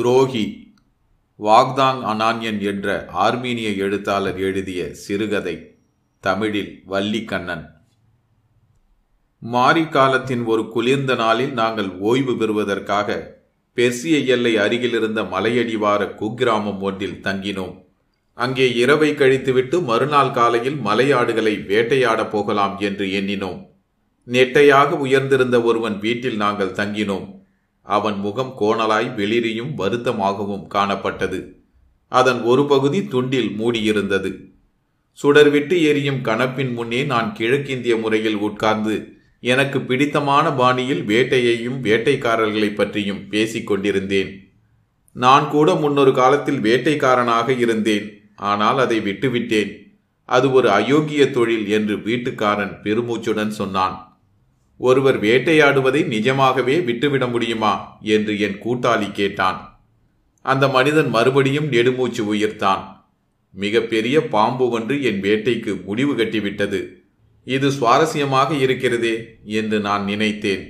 துரோகி வாக்தாங் அனான்யன் என்ற ஆர்மீனிய எழுத்தாளர் எழுதிய சிறுகதை தமிழில் வள்ளிக்கண்ணன் மாரி காலத்தின் ஒரு குளிர்ந்த நாளில் நாங்கள் ஓய்வு பெறுவதற்காக பெர்சிய எல்லை அருகிலிருந்த மலையடிவார குக்கிராமம் ஒன்றில் தங்கினோம் அங்கே இரவை கழித்துவிட்டு மறுநாள் காலையில் மலையாடுகளை வேட்டையாடப் போகலாம் என்று எண்ணினோம் நெட்டையாக உயர்ந்திருந்த ஒருவன் வீட்டில் நாங்கள் தங்கினோம் அவன் முகம் கோணலாய் வெளிரியும் வருத்தமாகவும் காணப்பட்டது அதன் ஒரு பகுதி துண்டில் மூடியிருந்தது சுடர்விட்டு எரியும் கணப்பின் முன்னே நான் கிழக்கிந்திய முறையில் உட்கார்ந்து எனக்கு பிடித்தமான பாணியில் வேட்டையையும் வேட்டைக்காரர்களை பற்றியும் பேசிக்கொண்டிருந்தேன் நான் கூட முன்னொரு காலத்தில் வேட்டைக்காரனாக இருந்தேன் ஆனால் அதை விட்டுவிட்டேன் அது ஒரு அயோக்கிய தொழில் என்று வீட்டுக்காரன் பெருமூச்சுடன் சொன்னான் ஒருவர் வேட்டையாடுவதை நிஜமாகவே விட்டுவிட முடியுமா என்று என் கூட்டாளி கேட்டான் அந்த மனிதன் மறுபடியும் நெடுமூச்சு உயிர்த்தான் மிகப்பெரிய பாம்பு ஒன்று என் வேட்டைக்கு முடிவு கட்டிவிட்டது இது சுவாரஸ்யமாக இருக்கிறதே என்று நான் நினைத்தேன்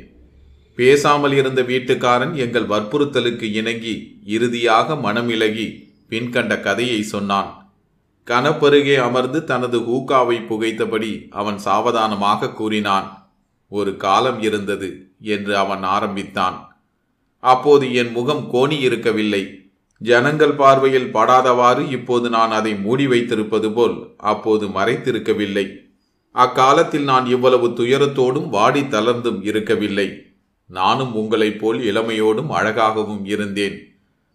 பேசாமல் இருந்த வீட்டுக்காரன் எங்கள் வற்புறுத்தலுக்கு இணங்கி இறுதியாக மனமிலகி பின்கண்ட கதையை சொன்னான் கனப்பருகே அமர்ந்து தனது ஹூக்காவை புகைத்தபடி அவன் சாவதானமாக கூறினான் ஒரு காலம் இருந்தது என்று அவன் ஆரம்பித்தான் அப்போது என் முகம் கோணி இருக்கவில்லை ஜனங்கள் பார்வையில் படாதவாறு இப்போது நான் அதை மூடி வைத்திருப்பது போல் அப்போது மறைத்திருக்கவில்லை அக்காலத்தில் நான் இவ்வளவு துயரத்தோடும் வாடி தளர்ந்தும் இருக்கவில்லை நானும் உங்களைப் போல் இளமையோடும் அழகாகவும் இருந்தேன்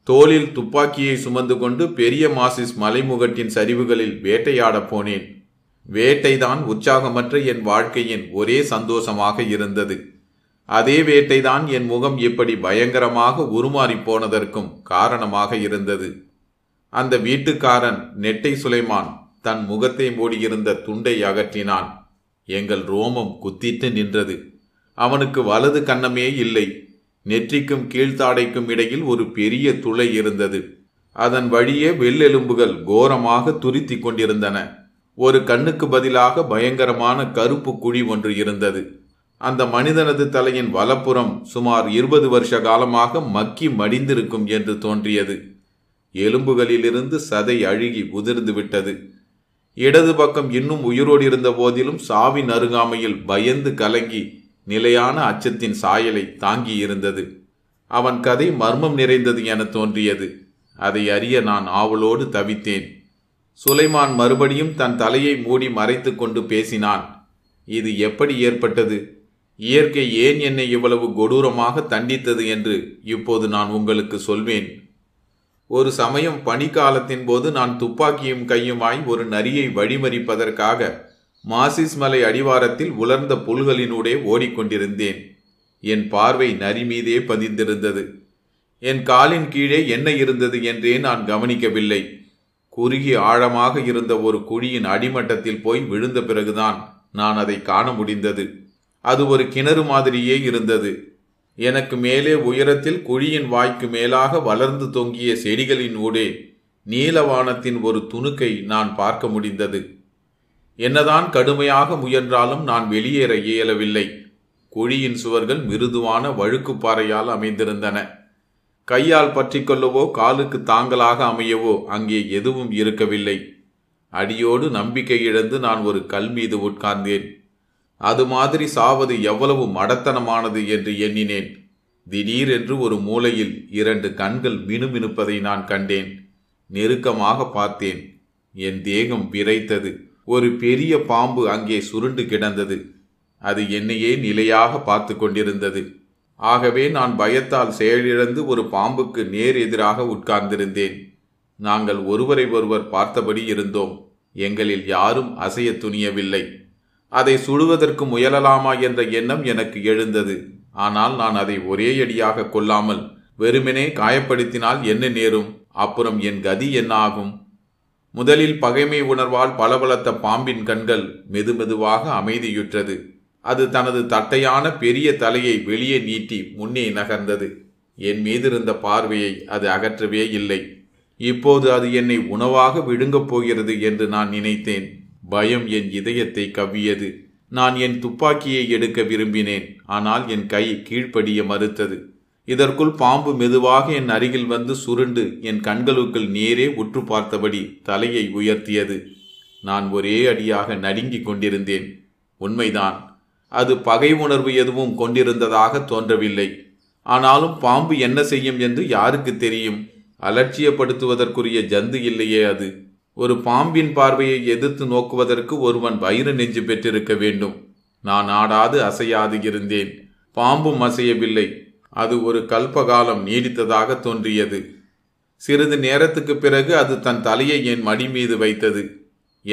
தோளில் துப்பாக்கியை சுமந்து கொண்டு பெரிய மாசிஸ் மலைமுகட்டின் சரிவுகளில் வேட்டையாடப் போனேன் வேட்டைதான் உற்சாகமற்ற என் வாழ்க்கையின் ஒரே சந்தோஷமாக இருந்தது அதே வேட்டைதான் என் முகம் இப்படி பயங்கரமாக உருமாறி போனதற்கும் காரணமாக இருந்தது அந்த வீட்டுக்காரன் நெட்டை சுலைமான் தன் முகத்தை மூடியிருந்த துண்டை அகற்றினான் எங்கள் ரோமம் குத்திட்டு நின்றது அவனுக்கு வலது கன்னமே இல்லை நெற்றிக்கும் கீழ்த்தாடைக்கும் இடையில் ஒரு பெரிய துளை இருந்தது அதன் வழியே வெள்ளெலும்புகள் கோரமாக துருத்தி கொண்டிருந்தன ஒரு கண்ணுக்கு பதிலாக பயங்கரமான கருப்பு குழி ஒன்று இருந்தது அந்த மனிதனது தலையின் வலப்புறம் சுமார் இருபது வருஷ காலமாக மக்கி மடிந்திருக்கும் என்று தோன்றியது எலும்புகளிலிருந்து சதை அழுகி உதிர்ந்து விட்டது இடது பக்கம் இன்னும் உயிரோடு இருந்த போதிலும் சாவின் அருகாமையில் பயந்து கலங்கி நிலையான அச்சத்தின் சாயலை தாங்கி இருந்தது அவன் கதை மர்மம் நிறைந்தது என தோன்றியது அதை அறிய நான் ஆவலோடு தவித்தேன் சுலைமான் மறுபடியும் தன் தலையை மூடி மறைத்து கொண்டு பேசினான் இது எப்படி ஏற்பட்டது இயற்கை ஏன் என்னை இவ்வளவு கொடூரமாக தண்டித்தது என்று இப்போது நான் உங்களுக்கு சொல்வேன் ஒரு சமயம் பனிக்காலத்தின் போது நான் துப்பாக்கியும் கையுமாய் ஒரு நரியை வழிமறிப்பதற்காக மாசிஸ் மலை அடிவாரத்தில் உலர்ந்த புல்களினூடே ஓடிக்கொண்டிருந்தேன் என் பார்வை நரி மீதே பதிந்திருந்தது என் காலின் கீழே என்ன இருந்தது என்றே நான் கவனிக்கவில்லை குறுகி ஆழமாக இருந்த ஒரு குழியின் அடிமட்டத்தில் போய் விழுந்த பிறகுதான் நான் அதை காண முடிந்தது அது ஒரு கிணறு மாதிரியே இருந்தது எனக்கு மேலே உயரத்தில் குழியின் வாய்க்கு மேலாக வளர்ந்து தொங்கிய செடிகளின் ஊடே நீலவானத்தின் ஒரு துணுக்கை நான் பார்க்க முடிந்தது என்னதான் கடுமையாக முயன்றாலும் நான் வெளியேற இயலவில்லை குழியின் சுவர்கள் மிருதுவான வழுக்குப்பாறையால் அமைந்திருந்தன கையால் பற்றிக்கொள்ளவோ காலுக்கு தாங்களாக அமையவோ அங்கே எதுவும் இருக்கவில்லை அடியோடு நம்பிக்கை இழந்து நான் ஒரு கல் மீது உட்கார்ந்தேன் அது மாதிரி சாவது எவ்வளவு மடத்தனமானது என்று எண்ணினேன் திடீரென்று ஒரு மூலையில் இரண்டு கண்கள் மினுமினுப்பதை நான் கண்டேன் நெருக்கமாக பார்த்தேன் என் தேகம் விரைத்தது ஒரு பெரிய பாம்பு அங்கே சுருண்டு கிடந்தது அது என்னையே நிலையாக பார்த்து கொண்டிருந்தது ஆகவே நான் பயத்தால் செயலிழந்து ஒரு பாம்புக்கு நேர் எதிராக உட்கார்ந்திருந்தேன் நாங்கள் ஒருவரை ஒருவர் பார்த்தபடி இருந்தோம் எங்களில் யாரும் அசைய துணியவில்லை அதை சுடுவதற்கு முயலலாமா என்ற எண்ணம் எனக்கு எழுந்தது ஆனால் நான் அதை ஒரே அடியாக கொள்ளாமல் வெறுமனே காயப்படுத்தினால் என்ன நேரும் அப்புறம் என் கதி என்னாகும் முதலில் பகைமை உணர்வால் பளபளத்த பாம்பின் கண்கள் மெதுமெதுவாக அமைதியுற்றது அது தனது தட்டையான பெரிய தலையை வெளியே நீட்டி முன்னே நகர்ந்தது என் மீதிருந்த பார்வையை அது அகற்றவே இல்லை இப்போது அது என்னை உணவாக விழுங்கப் போகிறது என்று நான் நினைத்தேன் பயம் என் இதயத்தை கவ்வியது நான் என் துப்பாக்கியை எடுக்க விரும்பினேன் ஆனால் என் கை கீழ்ப்படிய மறுத்தது இதற்குள் பாம்பு மெதுவாக என் அருகில் வந்து சுருண்டு என் கண்களுக்குள் நேரே உற்று பார்த்தபடி தலையை உயர்த்தியது நான் ஒரே அடியாக நடுங்கிக் கொண்டிருந்தேன் உண்மைதான் அது பகை உணர்வு எதுவும் கொண்டிருந்ததாக தோன்றவில்லை ஆனாலும் பாம்பு என்ன செய்யும் என்று யாருக்கு தெரியும் அலட்சியப்படுத்துவதற்குரிய ஜந்து இல்லையே அது ஒரு பாம்பின் பார்வையை எதிர்த்து நோக்குவதற்கு ஒருவன் வயிறு நெஞ்சு பெற்றிருக்க வேண்டும் நான் ஆடாது அசையாது இருந்தேன் பாம்பும் அசையவில்லை அது ஒரு கல்பகாலம் நீடித்ததாக தோன்றியது சிறிது நேரத்துக்கு பிறகு அது தன் தலையை என் மடி மீது வைத்தது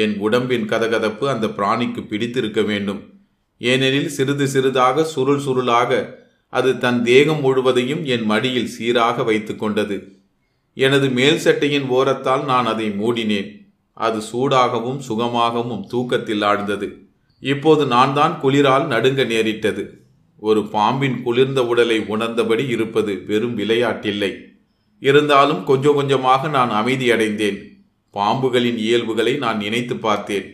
என் உடம்பின் கதகதப்பு அந்த பிராணிக்கு பிடித்திருக்க வேண்டும் ஏனெனில் சிறிது சிறிதாக சுருள் சுருளாக அது தன் தேகம் முழுவதையும் என் மடியில் சீராக வைத்து கொண்டது எனது மேல் சட்டையின் ஓரத்தால் நான் அதை மூடினேன் அது சூடாகவும் சுகமாகவும் தூக்கத்தில் ஆழ்ந்தது இப்போது நான் தான் குளிரால் நடுங்க நேரிட்டது ஒரு பாம்பின் குளிர்ந்த உடலை உணர்ந்தபடி இருப்பது வெறும் விளையாட்டில்லை இருந்தாலும் கொஞ்சம் கொஞ்சமாக நான் அமைதியடைந்தேன் பாம்புகளின் இயல்புகளை நான் நினைத்து பார்த்தேன்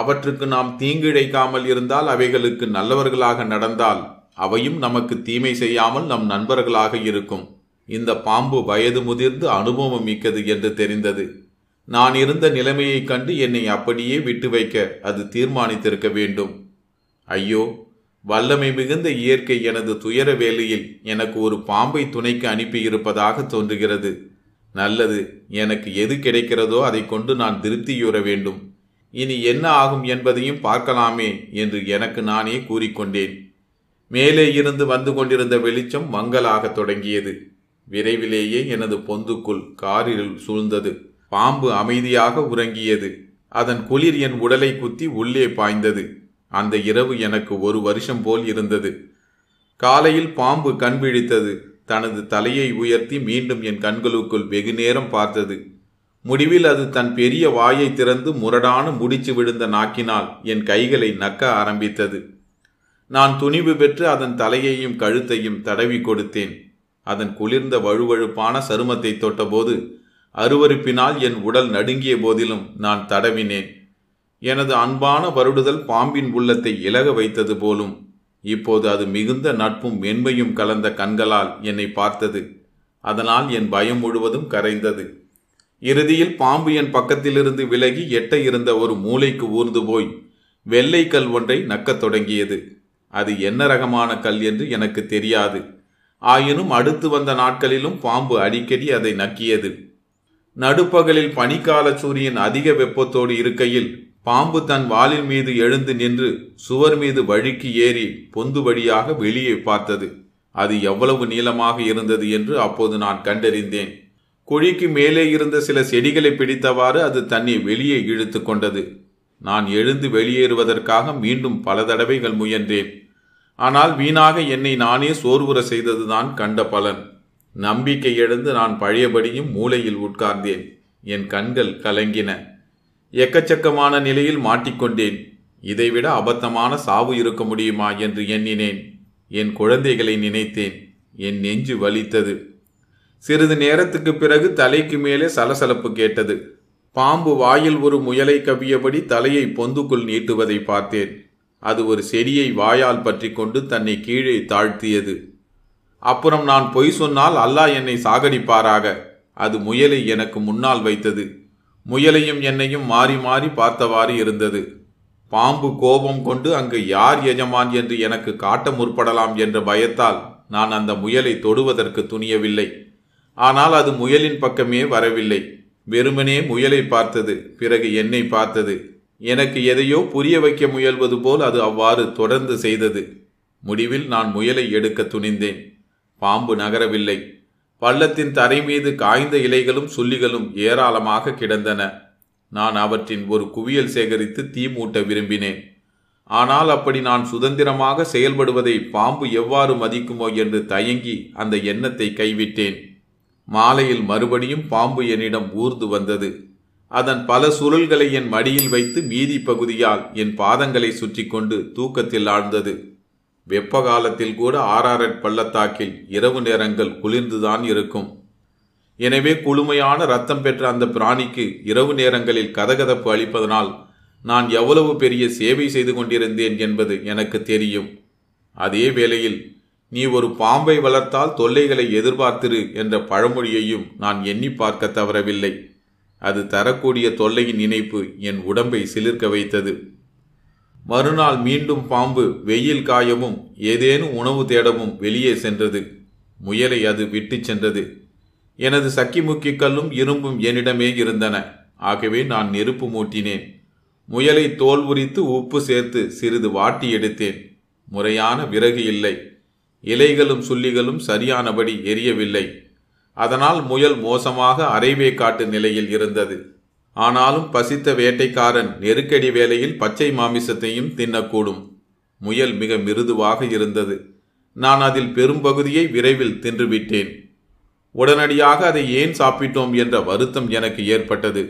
அவற்றுக்கு நாம் தீங்கிழைக்காமல் இருந்தால் அவைகளுக்கு நல்லவர்களாக நடந்தால் அவையும் நமக்கு தீமை செய்யாமல் நம் நண்பர்களாக இருக்கும் இந்த பாம்பு வயது முதிர்ந்து அனுபவம் மிக்கது என்று தெரிந்தது நான் இருந்த நிலைமையைக் கண்டு என்னை அப்படியே விட்டு வைக்க அது தீர்மானித்திருக்க வேண்டும் ஐயோ வல்லமை மிகுந்த இயற்கை எனது துயர வேலையில் எனக்கு ஒரு பாம்பை துணைக்கு அனுப்பியிருப்பதாக தோன்றுகிறது நல்லது எனக்கு எது கிடைக்கிறதோ அதை கொண்டு நான் திருப்தியுற வேண்டும் இனி என்ன ஆகும் என்பதையும் பார்க்கலாமே என்று எனக்கு நானே கூறிக்கொண்டேன் மேலே இருந்து வந்து கொண்டிருந்த வெளிச்சம் மங்கலாக தொடங்கியது விரைவிலேயே எனது பொந்துக்குள் காரில் சூழ்ந்தது பாம்பு அமைதியாக உறங்கியது அதன் குளிர் என் உடலை குத்தி உள்ளே பாய்ந்தது அந்த இரவு எனக்கு ஒரு வருஷம் போல் இருந்தது காலையில் பாம்பு கண்பிழித்தது தனது தலையை உயர்த்தி மீண்டும் என் கண்களுக்குள் வெகு நேரம் பார்த்தது முடிவில் அது தன் பெரிய வாயை திறந்து முரடான முடிச்சு விழுந்த நாக்கினால் என் கைகளை நக்க ஆரம்பித்தது நான் துணிவு பெற்று அதன் தலையையும் கழுத்தையும் தடவி கொடுத்தேன் அதன் குளிர்ந்த வழுவழுப்பான சருமத்தை தொட்டபோது அருவறுப்பினால் என் உடல் நடுங்கிய போதிலும் நான் தடவினேன் எனது அன்பான வருடுதல் பாம்பின் உள்ளத்தை இலக வைத்தது போலும் இப்போது அது மிகுந்த நட்பும் மென்மையும் கலந்த கண்களால் என்னை பார்த்தது அதனால் என் பயம் முழுவதும் கரைந்தது இறுதியில் பாம்பு என் பக்கத்திலிருந்து விலகி எட்ட இருந்த ஒரு மூளைக்கு ஊர்ந்து போய் வெள்ளை கல் ஒன்றை நக்கத் தொடங்கியது அது என்ன ரகமான கல் என்று எனக்கு தெரியாது ஆயினும் அடுத்து வந்த நாட்களிலும் பாம்பு அடிக்கடி அதை நக்கியது நடுப்பகலில் பனிக்கால சூரியன் அதிக வெப்பத்தோடு இருக்கையில் பாம்பு தன் வாலின் மீது எழுந்து நின்று சுவர் மீது வழுக்கி ஏறி பொந்து வழியாக வெளியே பார்த்தது அது எவ்வளவு நீளமாக இருந்தது என்று அப்போது நான் கண்டறிந்தேன் குழிக்கு மேலே இருந்த சில செடிகளை பிடித்தவாறு அது தன்னை வெளியே இழுத்து கொண்டது நான் எழுந்து வெளியேறுவதற்காக மீண்டும் பல தடவைகள் முயன்றேன் ஆனால் வீணாக என்னை நானே சோர்வுற செய்ததுதான் கண்ட பலன் நம்பிக்கை எழுந்து நான் பழையபடியும் மூளையில் உட்கார்ந்தேன் என் கண்கள் கலங்கின எக்கச்சக்கமான நிலையில் மாட்டிக்கொண்டேன் இதைவிட அபத்தமான சாவு இருக்க முடியுமா என்று எண்ணினேன் என் குழந்தைகளை நினைத்தேன் என் நெஞ்சு வலித்தது சிறிது நேரத்துக்கு பிறகு தலைக்கு மேலே சலசலப்பு கேட்டது பாம்பு வாயில் ஒரு முயலை கவியபடி தலையை பொந்துக்குள் நீட்டுவதை பார்த்தேன் அது ஒரு செடியை வாயால் பற்றி கொண்டு தன்னை கீழே தாழ்த்தியது அப்புறம் நான் பொய் சொன்னால் அல்லாஹ் என்னை சாகடிப்பாராக அது முயலை எனக்கு முன்னால் வைத்தது முயலையும் என்னையும் மாறி மாறி பார்த்தவாறு இருந்தது பாம்பு கோபம் கொண்டு அங்கு யார் எஜமான் என்று எனக்கு காட்ட முற்படலாம் என்ற பயத்தால் நான் அந்த முயலை தொடுவதற்கு துணியவில்லை ஆனால் அது முயலின் பக்கமே வரவில்லை வெறுமனே முயலை பார்த்தது பிறகு என்னை பார்த்தது எனக்கு எதையோ புரிய வைக்க முயல்வது போல் அது அவ்வாறு தொடர்ந்து செய்தது முடிவில் நான் முயலை எடுக்க துணிந்தேன் பாம்பு நகரவில்லை பள்ளத்தின் தரை மீது காய்ந்த இலைகளும் சுள்ளிகளும் ஏராளமாக கிடந்தன நான் அவற்றின் ஒரு குவியல் சேகரித்து தீ மூட்ட விரும்பினேன் ஆனால் அப்படி நான் சுதந்திரமாக செயல்படுவதை பாம்பு எவ்வாறு மதிக்குமோ என்று தயங்கி அந்த எண்ணத்தை கைவிட்டேன் மாலையில் மறுபடியும் பாம்பு என்னிடம் ஊர்ந்து வந்தது அதன் பல சுருள்களை என் மடியில் வைத்து மீதி பகுதியால் என் பாதங்களை சுற்றி கொண்டு தூக்கத்தில் ஆழ்ந்தது வெப்ப காலத்தில் கூட ஆராரட் பள்ளத்தாக்கில் இரவு நேரங்கள் குளிர்ந்துதான் இருக்கும் எனவே குளுமையான ரத்தம் பெற்ற அந்த பிராணிக்கு இரவு நேரங்களில் கதகதப்பு அளிப்பதனால் நான் எவ்வளவு பெரிய சேவை செய்து கொண்டிருந்தேன் என்பது எனக்கு தெரியும் அதே வேளையில் நீ ஒரு பாம்பை வளர்த்தால் தொல்லைகளை எதிர்பார்த்திரு என்ற பழமொழியையும் நான் எண்ணி பார்க்க தவறவில்லை அது தரக்கூடிய தொல்லையின் நினைப்பு என் உடம்பை சிலிர்க்க வைத்தது மறுநாள் மீண்டும் பாம்பு வெயில் காயமும் ஏதேனும் உணவு தேடவும் வெளியே சென்றது முயலை அது விட்டு சென்றது எனது சக்கிமுக்கி கல்லும் இரும்பும் என்னிடமே இருந்தன ஆகவே நான் நெருப்பு மூட்டினேன் முயலை தோல் உரித்து உப்பு சேர்த்து சிறிது வாட்டி எடுத்தேன் முறையான விறகு இல்லை இலைகளும் சுள்ளிகளும் சரியானபடி எரியவில்லை அதனால் முயல் மோசமாக அரைவே காட்டு நிலையில் இருந்தது ஆனாலும் பசித்த வேட்டைக்காரன் நெருக்கடி வேளையில் பச்சை மாமிசத்தையும் தின்னக்கூடும் முயல் மிக மிருதுவாக இருந்தது நான் அதில் பெரும்பகுதியை விரைவில் தின்றுவிட்டேன் உடனடியாக அதை ஏன் சாப்பிட்டோம் என்ற வருத்தம் எனக்கு ஏற்பட்டது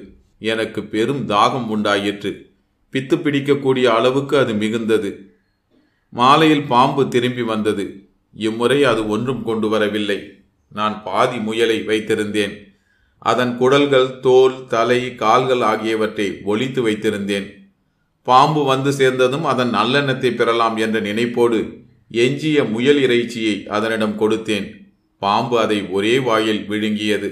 எனக்கு பெரும் தாகம் உண்டாயிற்று பித்து பிடிக்கக்கூடிய அளவுக்கு அது மிகுந்தது மாலையில் பாம்பு திரும்பி வந்தது இம்முறை அது ஒன்றும் கொண்டு வரவில்லை நான் பாதி முயலை வைத்திருந்தேன் அதன் குடல்கள் தோல் தலை கால்கள் ஆகியவற்றை ஒழித்து வைத்திருந்தேன் பாம்பு வந்து சேர்ந்ததும் அதன் நல்லெண்ணத்தை பெறலாம் என்ற நினைப்போடு எஞ்சிய முயல் இறைச்சியை அதனிடம் கொடுத்தேன் பாம்பு அதை ஒரே வாயில் விழுங்கியது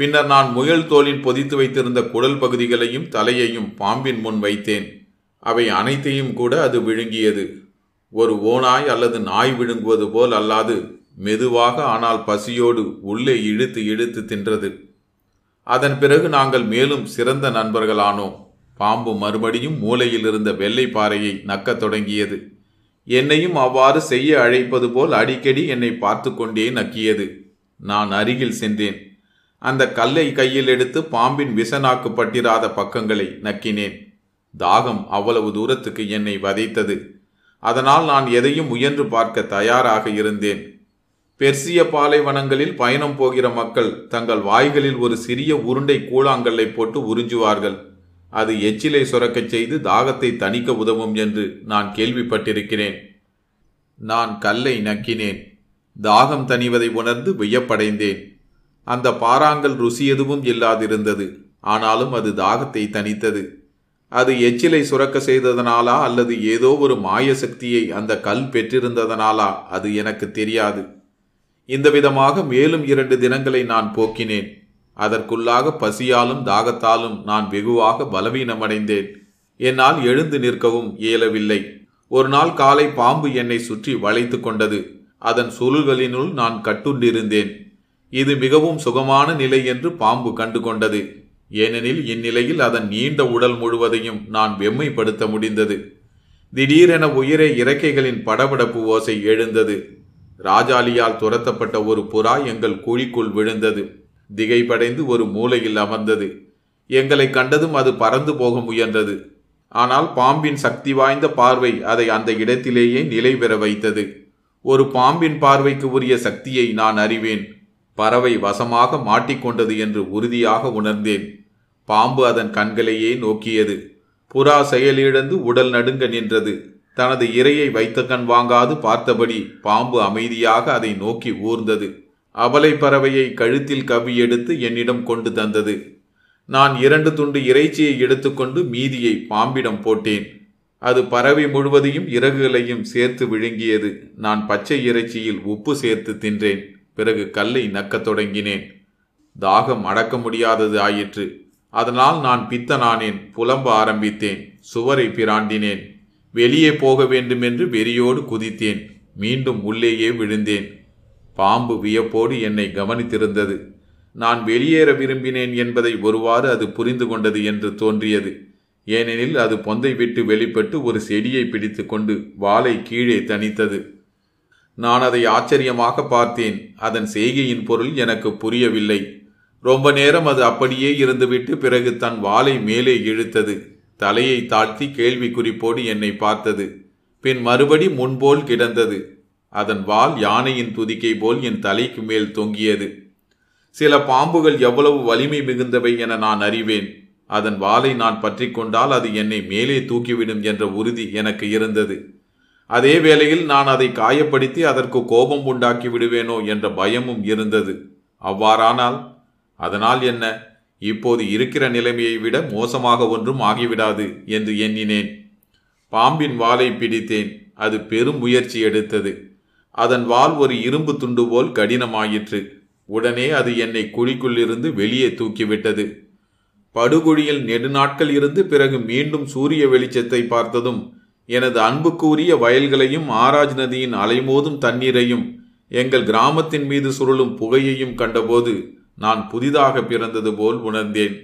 பின்னர் நான் முயல் தோலில் பொதித்து வைத்திருந்த குடல் பகுதிகளையும் தலையையும் பாம்பின் முன் வைத்தேன் அவை அனைத்தையும் கூட அது விழுங்கியது ஒரு ஓனாய் அல்லது நாய் விழுங்குவது போல் அல்லாது மெதுவாக ஆனால் பசியோடு உள்ளே இழுத்து இழுத்து தின்றது அதன் பிறகு நாங்கள் மேலும் சிறந்த நண்பர்களானோம் பாம்பு மறுபடியும் மூலையில் இருந்த வெள்ளை பாறையை நக்கத் தொடங்கியது என்னையும் அவ்வாறு செய்ய அழைப்பது போல் அடிக்கடி என்னை பார்த்து கொண்டே நக்கியது நான் அருகில் சென்றேன் அந்த கல்லை கையில் எடுத்து பாம்பின் விசனாக்கு பட்டிராத பக்கங்களை நக்கினேன் தாகம் அவ்வளவு தூரத்துக்கு என்னை வதைத்தது அதனால் நான் எதையும் முயன்று பார்க்க தயாராக இருந்தேன் பெர்சிய பாலைவனங்களில் பயணம் போகிற மக்கள் தங்கள் வாய்களில் ஒரு சிறிய உருண்டை கூழாங்கல்லை போட்டு உறிஞ்சுவார்கள் அது எச்சிலை சுரக்கச் செய்து தாகத்தை தணிக்க உதவும் என்று நான் கேள்விப்பட்டிருக்கிறேன் நான் கல்லை நக்கினேன் தாகம் தணிவதை உணர்ந்து வியப்படைந்தேன் அந்த பாறாங்கல் ருசி எதுவும் இல்லாதிருந்தது ஆனாலும் அது தாகத்தை தணித்தது அது எச்சிலை சுரக்க செய்ததனாலா அல்லது ஏதோ ஒரு மாய சக்தியை அந்த கல் பெற்றிருந்ததனாலா அது எனக்கு தெரியாது இந்த விதமாக மேலும் இரண்டு தினங்களை நான் போக்கினேன் அதற்குள்ளாக பசியாலும் தாகத்தாலும் நான் வெகுவாக பலவீனமடைந்தேன் என்னால் எழுந்து நிற்கவும் இயலவில்லை ஒரு நாள் காலை பாம்பு என்னை சுற்றி வளைத்து கொண்டது அதன் சுருள்களினுள் நான் கட்டுண்டிருந்தேன் இது மிகவும் சுகமான நிலை என்று பாம்பு கண்டு கொண்டது ஏனெனில் இந்நிலையில் அதன் நீண்ட உடல் முழுவதையும் நான் வெம்மைப்படுத்த முடிந்தது திடீரென உயிரே இறக்கைகளின் படபடப்பு ஓசை எழுந்தது ராஜாலியால் துரத்தப்பட்ட ஒரு புறா எங்கள் குழிக்குள் விழுந்தது திகைப்படைந்து ஒரு மூலையில் அமர்ந்தது எங்களை கண்டதும் அது பறந்து போக முயன்றது ஆனால் பாம்பின் சக்தி வாய்ந்த பார்வை அதை அந்த இடத்திலேயே நிலை பெற வைத்தது ஒரு பாம்பின் பார்வைக்கு உரிய சக்தியை நான் அறிவேன் பறவை வசமாக மாட்டிக்கொண்டது என்று உறுதியாக உணர்ந்தேன் பாம்பு அதன் கண்களையே நோக்கியது புறா செயலிழந்து உடல் நடுங்க நின்றது தனது இரையை வைத்த கண் வாங்காது பார்த்தபடி பாம்பு அமைதியாக அதை நோக்கி ஊர்ந்தது அவலை பறவையை கழுத்தில் கவி எடுத்து என்னிடம் கொண்டு தந்தது நான் இரண்டு துண்டு இறைச்சியை எடுத்துக்கொண்டு மீதியை பாம்பிடம் போட்டேன் அது பறவை முழுவதையும் இறகுகளையும் சேர்த்து விழுங்கியது நான் பச்சை இறைச்சியில் உப்பு சேர்த்து தின்றேன் பிறகு கல்லை நக்கத் தொடங்கினேன் தாகம் அடக்க முடியாதது ஆயிற்று அதனால் நான் பித்தனானேன் புலம்ப ஆரம்பித்தேன் சுவரை பிராண்டினேன் வெளியே போக வேண்டுமென்று வெறியோடு குதித்தேன் மீண்டும் உள்ளேயே விழுந்தேன் பாம்பு வியப்போடு என்னை கவனித்திருந்தது நான் வெளியேற விரும்பினேன் என்பதை ஒருவாறு அது புரிந்து கொண்டது என்று தோன்றியது ஏனெனில் அது பொந்தை விட்டு வெளிப்பட்டு ஒரு செடியை பிடித்து கொண்டு வாளை கீழே தனித்தது நான் அதை ஆச்சரியமாக பார்த்தேன் அதன் செய்கையின் பொருள் எனக்கு புரியவில்லை ரொம்ப நேரம் அது அப்படியே இருந்துவிட்டு பிறகு தன் வாளை மேலே இழுத்தது தலையை தாழ்த்தி கேள்வி குறிப்போடு என்னை பார்த்தது பின் மறுபடி முன்போல் கிடந்தது அதன் வால் யானையின் துதிக்கை போல் என் தலைக்கு மேல் தொங்கியது சில பாம்புகள் எவ்வளவு வலிமை மிகுந்தவை என நான் அறிவேன் அதன் வாலை நான் பற்றி கொண்டால் அது என்னை மேலே தூக்கிவிடும் என்ற உறுதி எனக்கு இருந்தது அதே வேளையில் நான் அதை காயப்படுத்தி அதற்கு கோபம் உண்டாக்கி விடுவேனோ என்ற பயமும் இருந்தது அவ்வாறானால் அதனால் என்ன இப்போது இருக்கிற நிலைமையை விட மோசமாக ஒன்றும் ஆகிவிடாது என்று எண்ணினேன் பாம்பின் வாலை பிடித்தேன் அது பெரும் முயற்சி எடுத்தது அதன் வால் ஒரு இரும்பு துண்டு போல் கடினமாயிற்று உடனே அது என்னை குழிக்குள்ளிருந்து வெளியே தூக்கிவிட்டது படுகுழியில் நெடுநாட்கள் இருந்து பிறகு மீண்டும் சூரிய வெளிச்சத்தை பார்த்ததும் எனது அன்புக்குரிய வயல்களையும் ஆராஜ் நதியின் அலைமோதும் தண்ணீரையும் எங்கள் கிராமத்தின் மீது சுருளும் புகையையும் கண்டபோது நான் புதிதாக பிறந்தது போல் உணர்ந்தேன்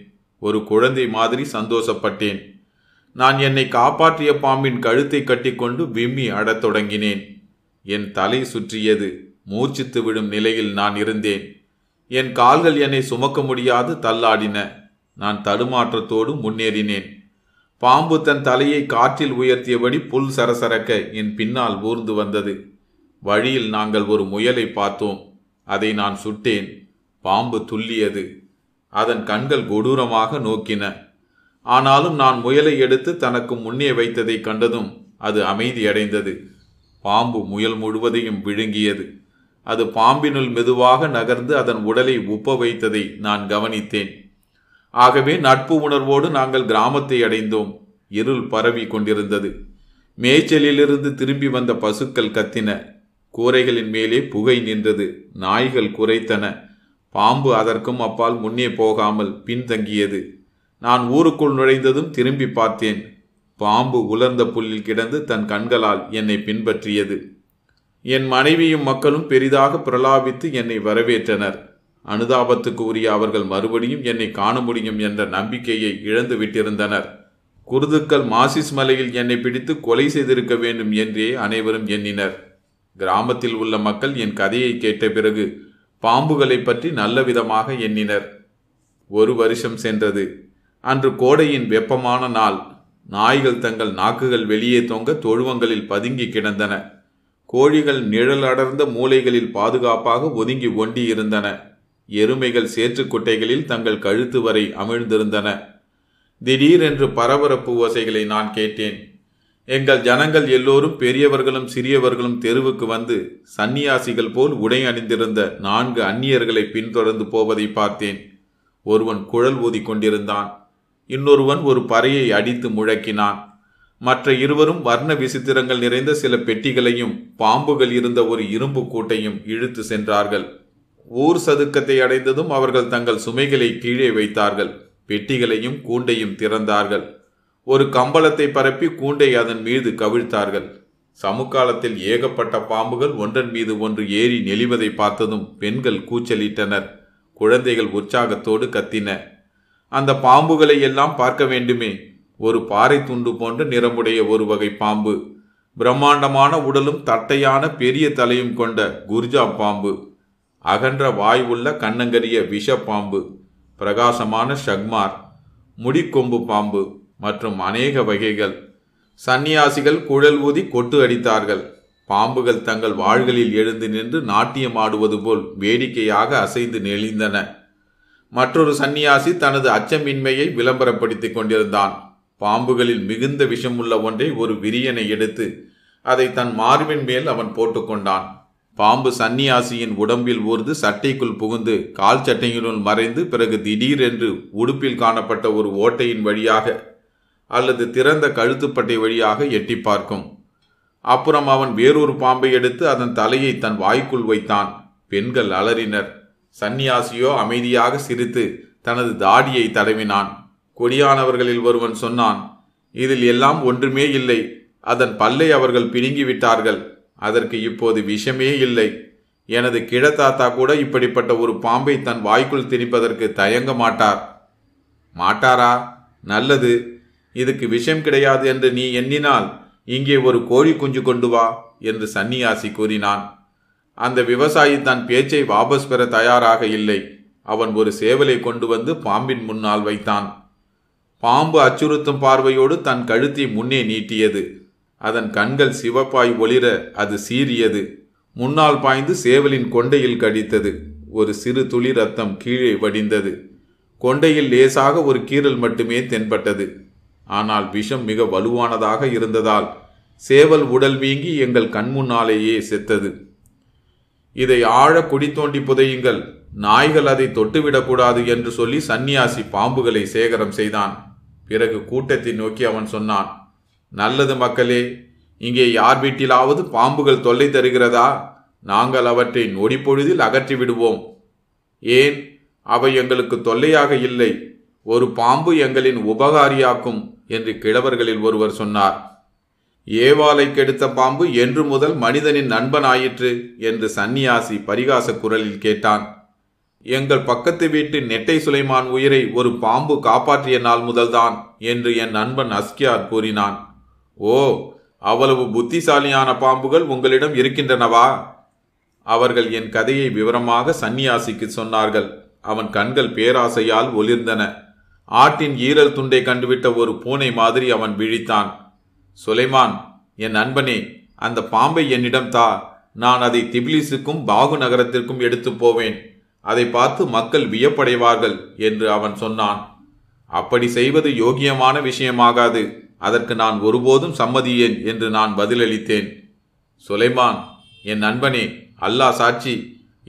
ஒரு குழந்தை மாதிரி சந்தோஷப்பட்டேன் நான் என்னை காப்பாற்றிய பாம்பின் கழுத்தை கட்டிக்கொண்டு விம்மி அடத் தொடங்கினேன் என் தலை சுற்றியது மூர்ச்சித்து விடும் நிலையில் நான் இருந்தேன் என் கால்கள் என்னை சுமக்க முடியாது தள்ளாடின நான் தடுமாற்றத்தோடு முன்னேறினேன் பாம்பு தன் தலையை காற்றில் உயர்த்தியபடி புல் சரசரக்க என் பின்னால் ஊர்ந்து வந்தது வழியில் நாங்கள் ஒரு முயலை பார்த்தோம் அதை நான் சுட்டேன் பாம்பு துல்லியது அதன் கண்கள் கொடூரமாக நோக்கின ஆனாலும் நான் முயலை எடுத்து தனக்கு முன்னே வைத்ததை கண்டதும் அது அமைதியடைந்தது பாம்பு முயல் முழுவதையும் விழுங்கியது அது பாம்பினுள் மெதுவாக நகர்ந்து அதன் உடலை உப்ப வைத்ததை நான் கவனித்தேன் ஆகவே நட்பு உணர்வோடு நாங்கள் கிராமத்தை அடைந்தோம் இருள் பரவி கொண்டிருந்தது மேய்ச்சலிலிருந்து திரும்பி வந்த பசுக்கள் கத்தின கூரைகளின் மேலே புகை நின்றது நாய்கள் குறைத்தன பாம்பு அதற்கும் அப்பால் முன்னே போகாமல் பின்தங்கியது நான் ஊருக்குள் நுழைந்ததும் திரும்பி பார்த்தேன் பாம்பு உலர்ந்த புல்லில் கிடந்து தன் கண்களால் என்னை பின்பற்றியது என் மனைவியும் மக்களும் பெரிதாக பிரலாபித்து என்னை வரவேற்றனர் அனுதாபத்துக்கு உரிய அவர்கள் மறுபடியும் என்னை காண முடியும் என்ற நம்பிக்கையை இழந்து விட்டிருந்தனர் குருதுக்கள் மாசிஸ் மலையில் என்னை பிடித்து கொலை செய்திருக்க வேண்டும் என்றே அனைவரும் எண்ணினர் கிராமத்தில் உள்ள மக்கள் என் கதையை கேட்ட பிறகு பாம்புகளை பற்றி நல்ல விதமாக எண்ணினர் ஒரு வருஷம் சென்றது அன்று கோடையின் வெப்பமான நாள் நாய்கள் தங்கள் நாக்குகள் வெளியே தொங்க தொழுவங்களில் பதுங்கி கிடந்தன கோழிகள் நிழல் அடர்ந்த மூலைகளில் பாதுகாப்பாக ஒதுங்கி ஒண்டி இருந்தன எருமைகள் சேற்றுக்குட்டைகளில் குட்டைகளில் தங்கள் கழுத்து வரை அமிழ்ந்திருந்தன திடீரென்று பரபரப்பு ஓசைகளை நான் கேட்டேன் எங்கள் ஜனங்கள் எல்லோரும் பெரியவர்களும் சிறியவர்களும் தெருவுக்கு வந்து சந்நியாசிகள் போல் உடை அணிந்திருந்த நான்கு அந்நியர்களை பின்தொடர்ந்து போவதை பார்த்தேன் ஒருவன் குழல் ஊதி கொண்டிருந்தான் இன்னொருவன் ஒரு பறையை அடித்து முழக்கினான் மற்ற இருவரும் வர்ண விசித்திரங்கள் நிறைந்த சில பெட்டிகளையும் பாம்புகள் இருந்த ஒரு இரும்பு கூட்டையும் இழுத்து சென்றார்கள் ஊர் சதுக்கத்தை அடைந்ததும் அவர்கள் தங்கள் சுமைகளை கீழே வைத்தார்கள் பெட்டிகளையும் கூண்டையும் திறந்தார்கள் ஒரு கம்பளத்தை பரப்பி கூண்டை அதன் மீது கவிழ்த்தார்கள் சமுக்காலத்தில் ஏகப்பட்ட பாம்புகள் ஒன்றன் மீது ஒன்று ஏறி நெளிவதை பார்த்ததும் பெண்கள் கூச்சலிட்டனர் குழந்தைகள் உற்சாகத்தோடு கத்தின அந்த பாம்புகளை எல்லாம் பார்க்க வேண்டுமே ஒரு பாறை துண்டு போன்ற நிறமுடைய ஒரு வகை பாம்பு பிரம்மாண்டமான உடலும் தட்டையான பெரிய தலையும் கொண்ட குர்ஜா பாம்பு அகன்ற வாய்வுள்ள கண்ணங்கரிய விஷப்பாம்பு பிரகாசமான ஷக்மார் முடிக்கொம்பு பாம்பு மற்றும் அநேக வகைகள் சந்நியாசிகள் குழல் ஊதி கொட்டு அடித்தார்கள் பாம்புகள் தங்கள் வாள்களில் எழுந்து நின்று நாட்டியம் ஆடுவது போல் வேடிக்கையாக அசைந்து நெளிந்தன மற்றொரு சந்நியாசி தனது அச்சமின்மையை விளம்பரப்படுத்தி கொண்டிருந்தான் பாம்புகளில் மிகுந்த விஷமுள்ள ஒன்றை ஒரு விரியனை எடுத்து அதை தன் மார்பின் மேல் அவன் போட்டுக்கொண்டான் பாம்பு சன்னியாசியின் உடம்பில் ஊர்ந்து சட்டைக்குள் புகுந்து கால் சட்டையினுள் மறைந்து பிறகு திடீரென்று உடுப்பில் காணப்பட்ட ஒரு ஓட்டையின் வழியாக அல்லது திறந்த கழுத்துப்பட்டை வழியாக எட்டி பார்க்கும் அப்புறம் அவன் வேறொரு பாம்பை எடுத்து அதன் தலையை தன் வாய்க்குள் வைத்தான் பெண்கள் அலறினர் சந்நியாசியோ அமைதியாக சிரித்து தனது தாடியை தடவினான் கொடியானவர்களில் ஒருவன் சொன்னான் இதில் எல்லாம் ஒன்றுமே இல்லை அதன் பல்லை அவர்கள் பிடுங்கிவிட்டார்கள் அதற்கு இப்போது விஷமே இல்லை எனது கிழத்தாத்தா கூட இப்படிப்பட்ட ஒரு பாம்பை தன் வாய்க்குள் திணிப்பதற்கு தயங்க மாட்டார் மாட்டாரா நல்லது இதுக்கு விஷம் கிடையாது என்று நீ எண்ணினால் இங்கே ஒரு கோழி குஞ்சு கொண்டு வா என்று சன்னியாசி கூறினான் அந்த விவசாயி தன் பேச்சை வாபஸ் பெற தயாராக இல்லை அவன் ஒரு சேவலை கொண்டு வந்து பாம்பின் முன்னால் வைத்தான் பாம்பு அச்சுறுத்தும் பார்வையோடு தன் கழுத்தை முன்னே நீட்டியது அதன் கண்கள் சிவப்பாய் ஒளிர அது சீறியது முன்னால் பாய்ந்து சேவலின் கொண்டையில் கடித்தது ஒரு சிறு துளி ரத்தம் கீழே வடிந்தது கொண்டையில் லேசாக ஒரு கீறல் மட்டுமே தென்பட்டது ஆனால் விஷம் மிக வலுவானதாக இருந்ததால் சேவல் உடல் வீங்கி எங்கள் கண்முன்னாலேயே செத்தது இதை ஆழ குடி தோண்டி புதையுங்கள் நாய்கள் அதை தொட்டுவிடக்கூடாது என்று சொல்லி சன்னியாசி பாம்புகளை சேகரம் செய்தான் பிறகு கூட்டத்தை நோக்கி அவன் சொன்னான் நல்லது மக்களே இங்கே யார் வீட்டிலாவது பாம்புகள் தொல்லை தருகிறதா நாங்கள் அவற்றை நொடிப்பொழுதில் அகற்றி விடுவோம் ஏன் அவை எங்களுக்கு தொல்லையாக இல்லை ஒரு பாம்பு எங்களின் உபகாரியாக்கும் என்று கிழவர்களில் ஒருவர் சொன்னார் ஏவாலை கெடுத்த பாம்பு என்று முதல் மனிதனின் நண்பனாயிற்று என்று சந்நியாசி பரிகாச குரலில் கேட்டான் எங்கள் பக்கத்து வீட்டு நெட்டை சுலைமான் உயிரை ஒரு பாம்பு காப்பாற்றிய நாள் முதல்தான் என்று என் நண்பன் அஸ்கியார் கூறினான் ஓ அவ்வளவு புத்திசாலியான பாம்புகள் உங்களிடம் இருக்கின்றனவா அவர்கள் என் கதையை விவரமாக சந்நியாசிக்கு சொன்னார்கள் அவன் கண்கள் பேராசையால் ஒளிர்ந்தன ஆட்டின் ஈரல் துண்டை கண்டுவிட்ட ஒரு பூனை மாதிரி அவன் விழித்தான் சுலைமான் என் நண்பனே அந்த பாம்பை என்னிடம் தா நான் அதை திபிலிசுக்கும் பாகு நகரத்திற்கும் எடுத்து போவேன் அதை பார்த்து மக்கள் வியப்படைவார்கள் என்று அவன் சொன்னான் அப்படி செய்வது யோகியமான விஷயமாகாது அதற்கு நான் ஒருபோதும் சம்மதியேன் என்று நான் பதிலளித்தேன் சுலைமான் என் நண்பனே அல்லாஹ் சாட்சி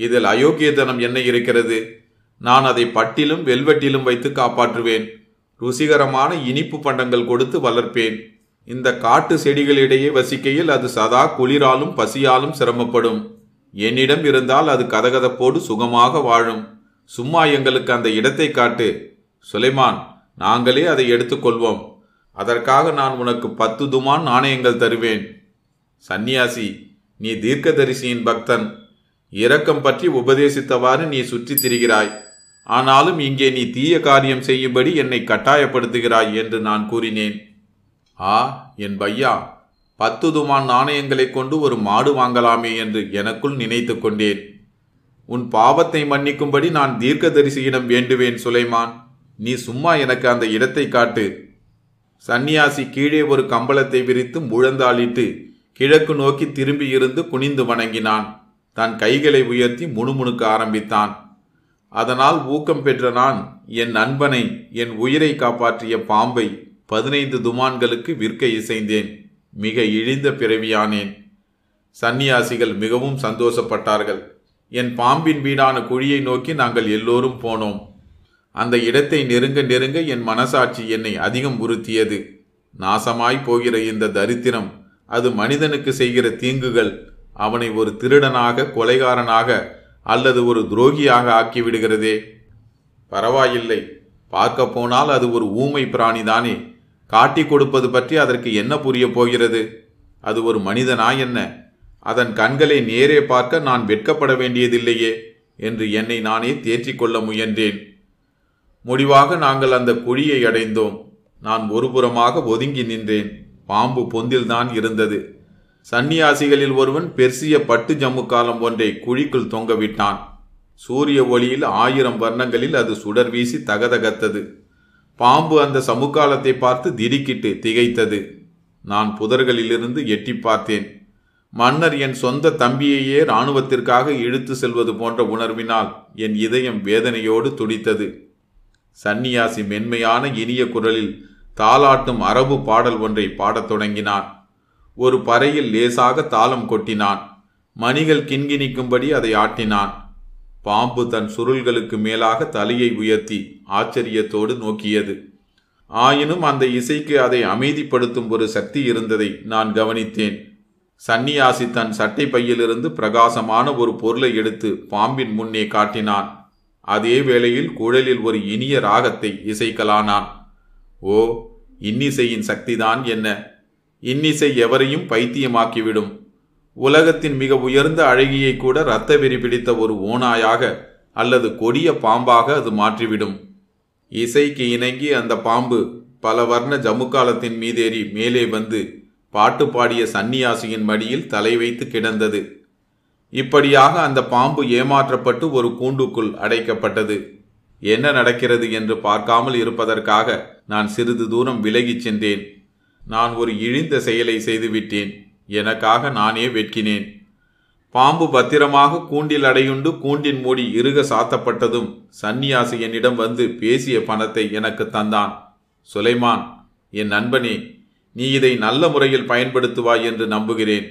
இதில் அயோக்கியத்தனம் என்ன இருக்கிறது நான் அதை பட்டிலும் வெல்வெட்டிலும் வைத்து காப்பாற்றுவேன் ருசிகரமான இனிப்பு பண்டங்கள் கொடுத்து வளர்ப்பேன் இந்த காட்டு செடிகளிடையே வசிக்கையில் அது சதா குளிராலும் பசியாலும் சிரமப்படும் என்னிடம் இருந்தால் அது கதகதப்போடு சுகமாக வாழும் சும்மா எங்களுக்கு அந்த இடத்தை காட்டு சுலைமான் நாங்களே அதை எடுத்துக்கொள்வோம் அதற்காக நான் உனக்கு பத்து துமான் நாணயங்கள் தருவேன் சந்நியாசி நீ தீர்க்கதரிசியின் பக்தன் இரக்கம் பற்றி உபதேசித்தவாறு நீ சுற்றித் திரிகிறாய் ஆனாலும் இங்கே நீ தீய காரியம் செய்யும்படி என்னை கட்டாயப்படுத்துகிறாய் என்று நான் கூறினேன் ஆ என் பையா பத்து துமான் நாணயங்களைக் கொண்டு ஒரு மாடு வாங்கலாமே என்று எனக்குள் நினைத்து கொண்டேன் உன் பாவத்தை மன்னிக்கும்படி நான் தீர்க்கதரிசியிடம் வேண்டுவேன் சுலைமான் நீ சும்மா எனக்கு அந்த இடத்தை காட்டு சந்நியாசி கீழே ஒரு கம்பளத்தை விரித்து முழந்தாளிட்டு கிழக்கு நோக்கி திரும்பியிருந்து குனிந்து வணங்கினான் தன் கைகளை உயர்த்தி முணுமுணுக்க ஆரம்பித்தான் அதனால் ஊக்கம் பெற்ற நான் என் நண்பனை என் உயிரை காப்பாற்றிய பாம்பை பதினைந்து துமான்களுக்கு விற்க இசைந்தேன் மிக இழிந்த பிறவியானேன் சந்நியாசிகள் மிகவும் சந்தோஷப்பட்டார்கள் என் பாம்பின் வீடான குழியை நோக்கி நாங்கள் எல்லோரும் போனோம் அந்த இடத்தை நெருங்க நெருங்க என் மனசாட்சி என்னை அதிகம் உறுத்தியது நாசமாய் போகிற இந்த தரித்திரம் அது மனிதனுக்கு செய்கிற தீங்குகள் அவனை ஒரு திருடனாக கொலைகாரனாக அல்லது ஒரு துரோகியாக ஆக்கிவிடுகிறதே பரவாயில்லை பார்க்க போனால் அது ஒரு ஊமை பிராணிதானே காட்டி கொடுப்பது பற்றி அதற்கு என்ன புரிய போகிறது அது ஒரு மனிதனா என்ன அதன் கண்களை நேரே பார்க்க நான் வெட்கப்பட வேண்டியதில்லையே என்று என்னை நானே தேற்றிக்கொள்ள முயன்றேன் முடிவாக நாங்கள் அந்த குழியை அடைந்தோம் நான் ஒருபுறமாக ஒதுங்கி நின்றேன் பாம்பு பொந்தில்தான் இருந்தது சந்நியாசிகளில் ஒருவன் பெர்சிய பட்டு ஜம்மு காலம் ஒன்றை குழிக்குள் தொங்கவிட்டான் சூரிய ஒளியில் ஆயிரம் வர்ணங்களில் அது சுடர் வீசி தகதகத்தது பாம்பு அந்த சமுக்காலத்தை பார்த்து திடுக்கிட்டு திகைத்தது நான் புதர்களிலிருந்து எட்டி பார்த்தேன் மன்னர் என் சொந்த தம்பியையே இராணுவத்திற்காக இழுத்து செல்வது போன்ற உணர்வினால் என் இதயம் வேதனையோடு துடித்தது சன்னியாசி மென்மையான இனிய குரலில் தாளாட்டும் அரபு பாடல் ஒன்றை பாடத் தொடங்கினான் ஒரு பறையில் லேசாக தாளம் கொட்டினான் மணிகள் கிண்கிணிக்கும்படி அதை ஆட்டினான் பாம்பு தன் சுருள்களுக்கு மேலாக தலையை உயர்த்தி ஆச்சரியத்தோடு நோக்கியது ஆயினும் அந்த இசைக்கு அதை அமைதிப்படுத்தும் ஒரு சக்தி இருந்ததை நான் கவனித்தேன் சன்னியாசி தன் சட்டை பையிலிருந்து பிரகாசமான ஒரு பொருளை எடுத்து பாம்பின் முன்னே காட்டினான் அதே வேளையில் குழலில் ஒரு இனிய ராகத்தை இசைக்கலானான் ஓ இன்னிசையின் சக்திதான் என்ன இன்னிசை எவரையும் பைத்தியமாக்கிவிடும் உலகத்தின் மிக உயர்ந்த அழகியை கூட இரத்த வெறி பிடித்த ஒரு ஓனாயாக அல்லது கொடிய பாம்பாக அது மாற்றிவிடும் இசைக்கு இணங்கி அந்த பாம்பு பல வர்ண ஜமுக்காலத்தின் மீதேறி மேலே வந்து பாட்டு பாடிய சன்னியாசியின் மடியில் தலை வைத்து கிடந்தது இப்படியாக அந்த பாம்பு ஏமாற்றப்பட்டு ஒரு கூண்டுக்குள் அடைக்கப்பட்டது என்ன நடக்கிறது என்று பார்க்காமல் இருப்பதற்காக நான் சிறிது தூரம் விலகிச் சென்றேன் நான் ஒரு இழிந்த செயலை செய்துவிட்டேன் எனக்காக நானே வெட்கினேன் பாம்பு பத்திரமாக கூண்டில் அடையுண்டு கூண்டின் மூடி இறுக சாத்தப்பட்டதும் சந்நியாசி என்னிடம் வந்து பேசிய பணத்தை எனக்கு தந்தான் சுலைமான் என் நண்பனே நீ இதை நல்ல முறையில் பயன்படுத்துவாய் என்று நம்புகிறேன்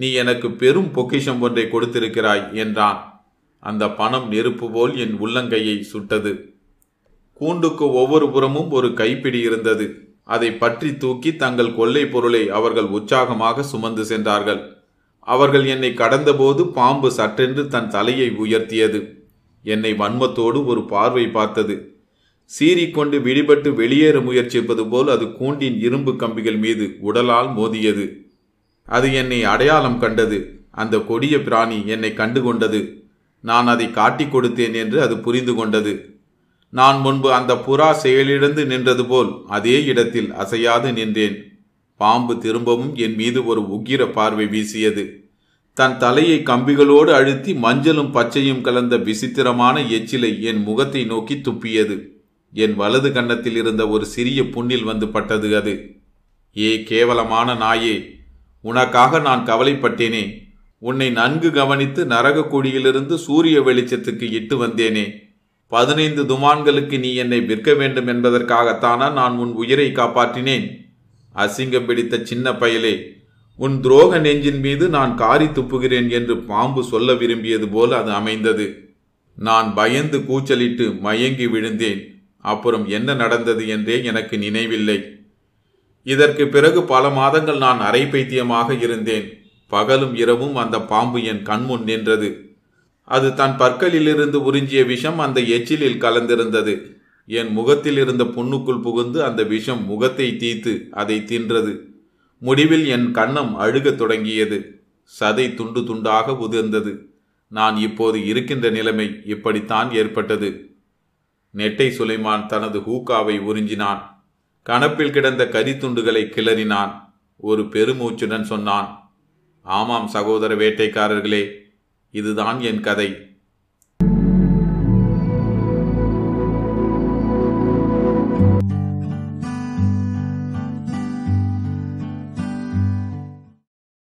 நீ எனக்கு பெரும் பொக்கிஷம் ஒன்றை கொடுத்திருக்கிறாய் என்றான் அந்த பணம் நெருப்பு போல் என் உள்ளங்கையை சுட்டது கூண்டுக்கு ஒவ்வொரு புறமும் ஒரு கைப்பிடி இருந்தது அதை பற்றி தூக்கி தங்கள் கொள்ளை பொருளை அவர்கள் உற்சாகமாக சுமந்து சென்றார்கள் அவர்கள் என்னை கடந்தபோது பாம்பு சற்றென்று தன் தலையை உயர்த்தியது என்னை வன்மத்தோடு ஒரு பார்வை பார்த்தது சீறிக்கொண்டு விடுபட்டு வெளியேற முயற்சிப்பது போல் அது கூண்டின் இரும்பு கம்பிகள் மீது உடலால் மோதியது அது என்னை அடையாளம் கண்டது அந்த கொடிய பிராணி என்னை கண்டு கொண்டது நான் அதை காட்டிக் கொடுத்தேன் என்று அது புரிந்து கொண்டது நான் முன்பு அந்த புறா செயலிழந்து நின்றது போல் அதே இடத்தில் அசையாது நின்றேன் பாம்பு திரும்பவும் என் மீது ஒரு உக்கிர பார்வை வீசியது தன் தலையை கம்பிகளோடு அழுத்தி மஞ்சளும் பச்சையும் கலந்த விசித்திரமான எச்சிலை என் முகத்தை நோக்கி துப்பியது என் வலது கன்னத்தில் இருந்த ஒரு சிறிய புண்ணில் வந்து பட்டது அது ஏ கேவலமான நாயே உனக்காக நான் கவலைப்பட்டேனே உன்னை நன்கு கவனித்து நரக சூரிய வெளிச்சத்துக்கு இட்டு வந்தேனே பதினைந்து துமான்களுக்கு நீ என்னை விற்க வேண்டும் என்பதற்காகத்தானா நான் உன் உயிரை காப்பாற்றினேன் அசிங்கம் பிடித்த சின்ன பயலே உன் துரோக நெஞ்சின் மீது நான் காரி துப்புகிறேன் என்று பாம்பு சொல்ல விரும்பியது போல் அது அமைந்தது நான் பயந்து கூச்சலிட்டு மயங்கி விழுந்தேன் அப்புறம் என்ன நடந்தது என்றே எனக்கு நினைவில்லை இதற்கு பிறகு பல மாதங்கள் நான் அரை பைத்தியமாக இருந்தேன் பகலும் இரவும் அந்த பாம்பு என் கண்முன் நின்றது அது தன் பற்களிலிருந்து உறிஞ்சிய விஷம் அந்த எச்சிலில் கலந்திருந்தது என் முகத்தில் இருந்த புண்ணுக்குள் புகுந்து அந்த விஷம் முகத்தை தீத்து அதை தின்றது முடிவில் என் கண்ணம் அழுகத் தொடங்கியது சதை துண்டு துண்டாக உதிர்ந்தது நான் இப்போது இருக்கின்ற நிலைமை இப்படித்தான் ஏற்பட்டது நெட்டை சுலைமான் தனது ஹூக்காவை உறிஞ்சினான் கணப்பில் கிடந்த கரித்துண்டுகளை கிளறினான் ஒரு பெருமூச்சுடன் சொன்னான் ஆமாம் சகோதர வேட்டைக்காரர்களே இதுதான் என் கதை